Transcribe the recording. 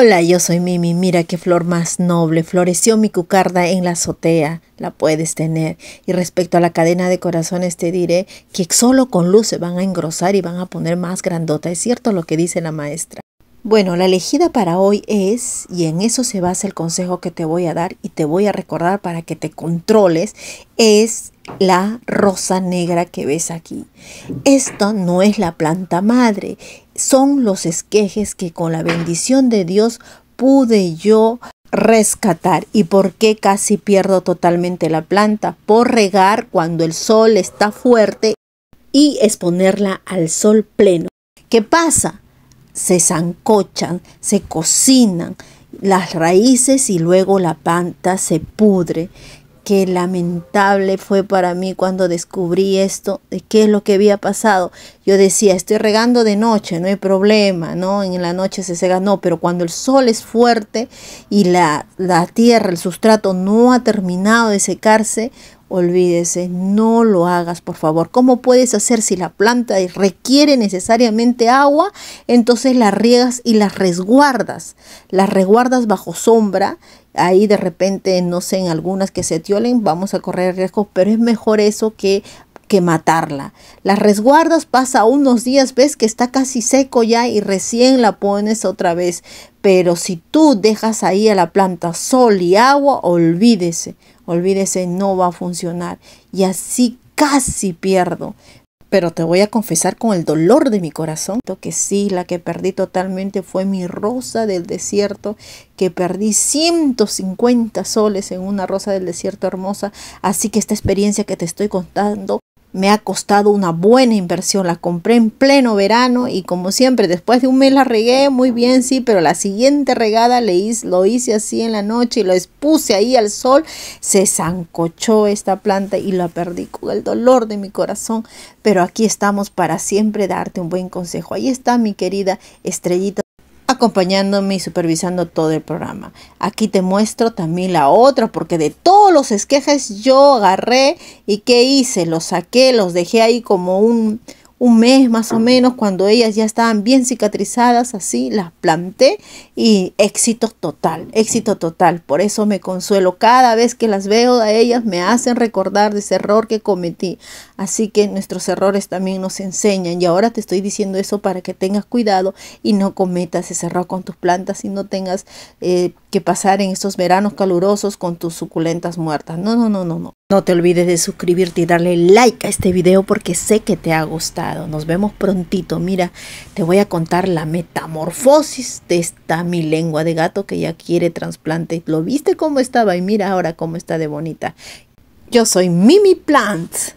Hola, yo soy Mimi, mira qué flor más noble, floreció mi cucarda en la azotea, la puedes tener. Y respecto a la cadena de corazones te diré que solo con luz se van a engrosar y van a poner más grandota, es cierto lo que dice la maestra. Bueno, la elegida para hoy es, y en eso se basa el consejo que te voy a dar y te voy a recordar para que te controles, es la rosa negra que ves aquí. Esto no es la planta madre, son los esquejes que con la bendición de Dios pude yo rescatar y por qué casi pierdo totalmente la planta por regar cuando el sol está fuerte y exponerla al sol pleno. ¿Qué pasa? Se zancochan, se cocinan las raíces y luego la planta se pudre. Qué lamentable fue para mí cuando descubrí esto, de qué es lo que había pasado. Yo decía, estoy regando de noche, no hay problema, ¿no? En la noche se seca no, pero cuando el sol es fuerte y la, la tierra, el sustrato no ha terminado de secarse, Olvídese, no lo hagas, por favor. ¿Cómo puedes hacer si la planta requiere necesariamente agua? Entonces la riegas y las resguardas. Las resguardas bajo sombra. Ahí de repente, no sé, en algunas que se tiolen, vamos a correr riesgos, pero es mejor eso que que matarla. Las resguardas, pasa unos días, ves que está casi seco ya y recién la pones otra vez. Pero si tú dejas ahí a la planta sol y agua, olvídese, olvídese, no va a funcionar. Y así casi pierdo. Pero te voy a confesar con el dolor de mi corazón que sí, la que perdí totalmente fue mi rosa del desierto, que perdí 150 soles en una rosa del desierto hermosa. Así que esta experiencia que te estoy contando me ha costado una buena inversión. La compré en pleno verano y como siempre, después de un mes la regué, muy bien, sí, pero la siguiente regada lo hice así en la noche y lo expuse ahí al sol. Se zancochó esta planta y la perdí con el dolor de mi corazón. Pero aquí estamos para siempre darte un buen consejo. Ahí está mi querida estrellita acompañándome y supervisando todo el programa. Aquí te muestro también la otra, porque de todos los esquejes yo agarré y ¿qué hice? Los saqué, los dejé ahí como un un mes más o menos, cuando ellas ya estaban bien cicatrizadas, así las planté y éxito total, éxito total. Por eso me consuelo cada vez que las veo a ellas, me hacen recordar de ese error que cometí. Así que nuestros errores también nos enseñan y ahora te estoy diciendo eso para que tengas cuidado y no cometas ese error con tus plantas y no tengas... Eh, que pasar en estos veranos calurosos con tus suculentas muertas. No, no, no, no, no. No te olvides de suscribirte y darle like a este video porque sé que te ha gustado. Nos vemos prontito. Mira, te voy a contar la metamorfosis de esta mi lengua de gato que ya quiere trasplante. Lo viste cómo estaba y mira ahora cómo está de bonita. Yo soy Mimi Plants.